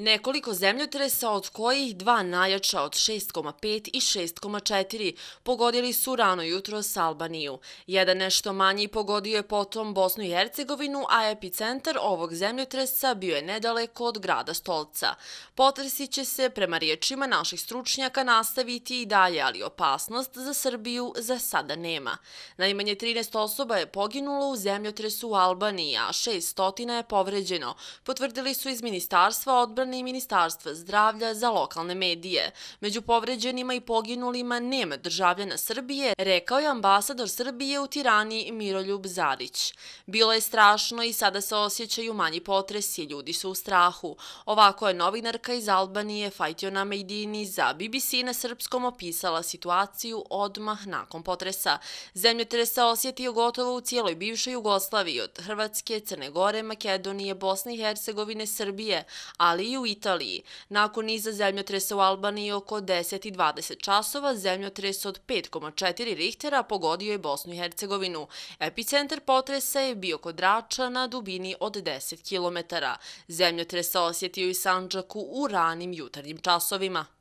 Nekoliko zemljotresa, od kojih dva najjača od 6,5 i 6,4, pogodili su rano jutro s Albaniju. Jedan nešto manji pogodio je potom Bosnu i Hercegovinu, a epicentar ovog zemljotresa bio je nedaleko od grada Stolca. Potresi će se, prema riječima naših stručnjaka, nastaviti i dalje, ali opasnost za Srbiju za sada nema. Najmanje 13 osoba je poginulo u zemljotresu u Albaniji, a 600 je povređeno, potvrdili su iz Ministarstva odbrana odbrane i ministarstva zdravlja za lokalne medije. Među povređenima i poginulima nema državljena Srbije, rekao je ambasador Srbije u tirani Miroljub Zarić. Bilo je strašno i sada se osjećaju manji potresi, ljudi su u strahu. Ovako je novinarka iz Albanije Fajtjona Mejdini za BBC na srpskom opisala situaciju odmah nakon potresa. Zemljotres se osjetio gotovo u cijeloj bivšoj Jugoslaviji od Hrvatske, Crne Gore, Makedonije, Bosne i Hercegovine, Srbije, ali i u Italiji. Nakon niza zemljotresa u Albaniji oko 10 i 20 časova, zemljotres od 5,4 Richtera pogodio je Bosnu i Hercegovinu. Epicentar potresa je bio kod Rača na dubini od 10 kilometara. Zemljotresa osjetio i Sanđaku u ranim jutarnjim časovima.